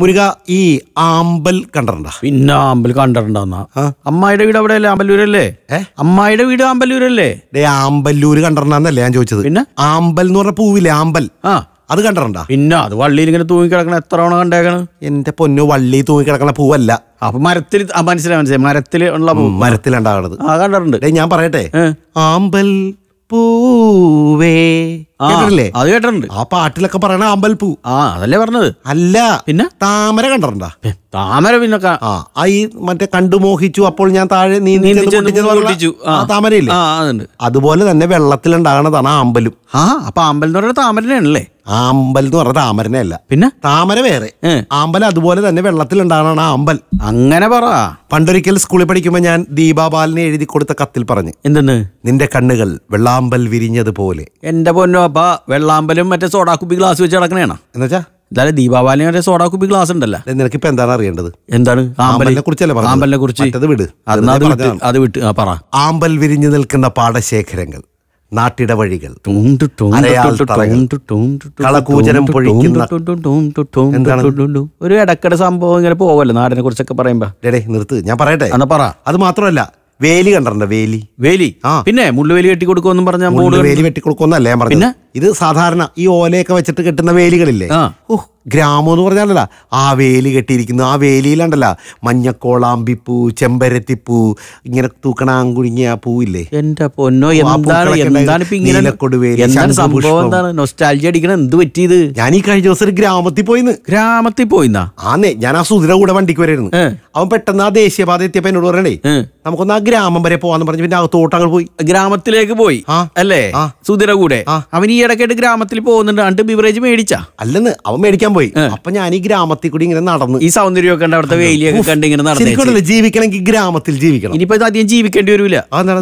മുരുക ഈ ആമ്പൽ കണ്ടിട്ടുണ്ടോ പിന്നെ ആമ്പൽ കണ്ടിട്ടുണ്ടെന്നാ അമ്മായിയുടെ വീട് അവിടെ അല്ലേ അമ്പല്ലൂരല്ലേ അമ്മായിയുടെ വീട് അമ്പല്ലൂരല്ലേ ഡേ ആമ്പല്ലൂര് കണ്ടിട്ടുണ്ടെന്നല്ലേ ഞാൻ ചോദിച്ചത് പിന്നെ ആമ്പൽ എന്ന് പറഞ്ഞ പൂവില്ലേ ആമ്പൽ ആ അത് കണ്ടിട്ടുണ്ടോ പിന്നെ അത് വള്ളിയിൽ ഇങ്ങനെ തൂങ്ങിക്കിടക്കണ എത്ര തവണ കണ്ടേക്കണ് എന്റെ പൊന്നു വള്ളി തൂങ്ങിക്കിടക്കണ പൂവല്ല അപ്പൊ മരത്തിൽ മനസ്സിലായി മനസ്സിലായി മരത്തിൽ ഉള്ള പൂ മരത്തിലുണ്ടാകണത് ആ കണ്ടിട്ടുണ്ട് ഞാൻ പറയട്ടെ ആമ്പൽ പൂവേ കേട്ടിട്ടില്ലേ അത് കേട്ടിട്ടുണ്ട് ആ പാട്ടിലൊക്കെ പറയണ അമ്പൽപ്പൂ ആ അതല്ലേ പറഞ്ഞത് അല്ല പിന്നെ താമര കണ്ടിട്ടുണ്ടാ താമര പിന്നെ ആ ആ ഈ മറ്റേ കണ്ടു മോഹിച്ചു അപ്പോൾ ഞാൻ താഴെ നീന്തിച്ചു താമരയില്ലേ അതുപോലെ തന്നെ വെള്ളത്തിലുണ്ടാകണതാണ് ആമ്പലും ആ അപ്പൊ ആമ്പൽ എന്ന് പറയുന്നത് താമരനല്ലേ ആമ്പൽ എന്ന് പറഞ്ഞ താമരനെ അല്ല പിന്നെ താമര വേറെ ആമ്പൽ അതുപോലെ തന്നെ വെള്ളത്തിലുണ്ടാകണ ആമ്പൽ അങ്ങനെ പറ പണ്ടൊരിക്കൽ സ്കൂളിൽ പഠിക്കുമ്പോൾ ഞാൻ ദീപാബാലിനെ എഴുതി കൊടുത്ത കത്തിൽ പറഞ്ഞു എന്തെന്ന് നിന്റെ കണ്ണുകൾ വെള്ളാമ്പൽ വിരിഞ്ഞതുപോലെ എന്റെ പൊന്നോ അപ്പ വെള്ളാമ്പലും മറ്റേ സോഡാക്കുപ്പി ഗ്ലാസ് വെച്ച് കിടക്കണേണോ എന്നുവെച്ചാ എന്തായാലും ദീപാവലി വരെ സോഡാ കുപ്പി ഗ്ലാസ് ഉണ്ടല്ലോ നിനക്ക് എന്താണ് അറിയേണ്ടത് എന്താണ് ആമ്പലിനെ കുറിച്ചല്ലേ കുറിച്ച് അത് വിട് അത് വിട്ട് പറ ആമ്പൽ വിരിഞ്ഞു നിൽക്കുന്ന പാടശേഖരങ്ങൾ നാട്ടിട വഴികൾ ഒരു ഇടക്കട സംഭവം ഇങ്ങനെ പോവല്ലോ നാടിനെ കുറിച്ചൊക്കെ പറയുമ്പോ നിർത്ത് ഞാൻ പറയട്ടെ എന്നാ പറ അത് മാത്രമല്ല വേലി കണ്ടിട്ടുണ്ടോ വേലി വേലി പിന്നെ മുള്ളുവേലി കെട്ടി കൊടുക്കുമെന്നും പറഞ്ഞ വേലി വെട്ടി കൊടുക്കുമെന്നല്ലേ ഞാൻ പറഞ്ഞു ഇത് സാധാരണ ഈ ഓലയൊക്കെ വെച്ചിട്ട് കിട്ടുന്ന വേലികളില്ലേ ഓഹ് ഗ്രാമം എന്ന് പറഞ്ഞാലല്ല ആ വേലി കെട്ടിയിരിക്കുന്നു ആ വേലിയിലുണ്ടല്ല മഞ്ഞക്കോളാമ്പിപ്പൂ ചെമ്പരത്തിപ്പൂ ഇങ്ങനെ തൂക്കണാങ്കുടുങ്ങിയ ആ പൂവില്ലേ എന്റെ പൊന്നോ എന്താണ് എന്താണ് എന്താണ് ഞാൻ ഈ കഴിഞ്ഞ ദിവസം ഒരു ഗ്രാമത്തിൽ പോയിന്ന് ഗ്രാമത്തിൽ പോയിന്നാ ആന്നേ ഞാൻ ആ സുധിര കൂടെ വണ്ടിക്ക് വരായിരുന്നു അവൻ പെട്ടെന്ന് ആ ദേശീയപാത എത്തിയപ്പോ എന്നോട് പറയണേ നമുക്കൊന്ന് ആ ഗ്രാമം വരെ പോവാന്ന് പറഞ്ഞു പിന്നെ അകത്തോട്ട് അങ്ങ് പോയി ഗ്രാമത്തിലേക്ക് പോയി അല്ലേ സുധിര കൂടെ അവൻ ഈ ഇടയ്ക്കായിട്ട് ഗ്രാമത്തിൽ പോകുന്നുണ്ട് അണ്ട് ബിവറേജ് മേടിച്ചാ അല്ലെന്ന് അവൻ മേടിക്കാൻ പഠിക്കാൻ പോയി അപ്പൊ ഞാൻ ഈ ഗ്രാമത്തിൽ കൂടി ഇങ്ങനെ നടന്നു ഈ സൗന്ദര്യമൊക്കെ കണ്ട് അവിടുത്തെ വേലിയൊക്കെ കണ്ട് ഇങ്ങനെ നടന്നു ജീവിക്കണമെങ്കിൽ ഗ്രാമത്തിൽ ജീവിക്കണം ഇനിയിപ്പോ അധികം ജീവിക്കേണ്ടി വരില്ല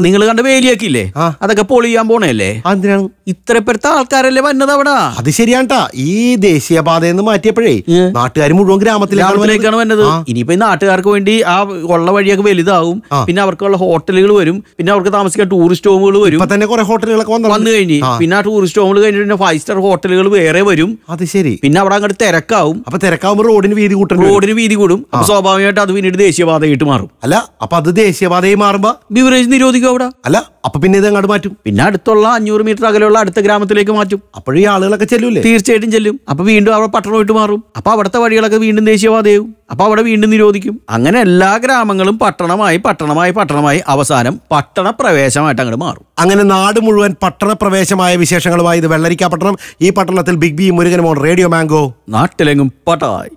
നിങ്ങൾ കണ്ട വേലിയൊക്കെ ഇല്ലേ അതൊക്കെ പൊളിയാൻ പോണല്ലേ അതിനാണ് ഇത്ര പേരത്തെ ആൾക്കാരല്ലേ വന്നത് അവിടെ അത് ശരിയാണ്ടാ ഈ ദേശീയപാതയിൽ നിന്ന് മാറ്റിയപ്പോഴേ നാട്ടുകാർ മുഴുവൻ ഗ്രാമത്തിലേക്കാണ് വന്നത് ഇനിയിപ്പോ ഈ നാട്ടുകാർക്ക് വേണ്ടി ആ ഉള്ള വഴിയൊക്കെ വലുതാവും പിന്നെ അവർക്കുള്ള ഹോട്ടലുകൾ വരും പിന്നെ അവർക്ക് താമസിക്കാൻ ടൂറിസ്റ്റ് ഹോമുകൾ വരും തന്നെ കുറെ ഹോട്ടലുകളൊക്കെ വന്നു കഴിഞ്ഞ് പിന്നെ ആ ടൂറിസ്റ്റ് ഹോമുകൾ കഴിഞ്ഞിട്ട് ഫൈവ് സ്റ്റാർ ഹോട്ടലുകൾ വേറെ വരും അത് ശരി പിന്നെ അവിടെ അങ്ങോട്ട് തിരക്കാവും അപ്പൊ തിരക്കാവുമ്പോൾ റോഡിന് വീതി കൂട്ടും റോഡിന് വീതി കൂടും അപ്പൊ സ്വാഭാവികമായിട്ട് അത് പിന്നീട് ദേശീയപാതയായിട്ട് മാറും അല്ല അപ്പൊ അത് ദേശീയപാതയായി മാറുമ്പോ ബിവറേജ് നിരോധിക്കും അവിടെ അല്ല അപ്പൊ പിന്നെ ഇത് അങ്ങോട്ട് മാറ്റും പിന്നെ അടുത്തുള്ള അഞ്ഞൂറ് മീറ്റർ അകലെയുള്ള അടുത്ത ഗ്രാമത്തിലേക്ക് മാറ്റും അപ്പോഴും ഈ ആളുകളൊക്കെ ചെല്ലൂലേ തീർച്ചയായിട്ടും ചെല്ലും അപ്പൊ വീണ്ടും അവിടെ പട്ടണമായിട്ട് മാറും അപ്പൊ അവിടുത്തെ വഴികളൊക്കെ വീണ്ടും ദേശീയവാദയാവും അപ്പൊ അവിടെ വീണ്ടും നിരോധിക്കും അങ്ങനെ എല്ലാ ഗ്രാമങ്ങളും പട്ടണമായി പട്ടണമായി പട്ടണമായി അവസാനം പട്ടണ പ്രവേശമായിട്ട് അങ്ങോട്ട് മാറും അങ്ങനെ നാട് മുഴുവൻ പട്ടണ പ്രവേശമായ വിശേഷങ്ങളുമായി ഇത് വെള്ളരിക്ക പട്ടണം ഈ പട്ടണത്തിൽ big B Murugan Radio Mango നാട്ടിലെങ്ങും പട്ടായി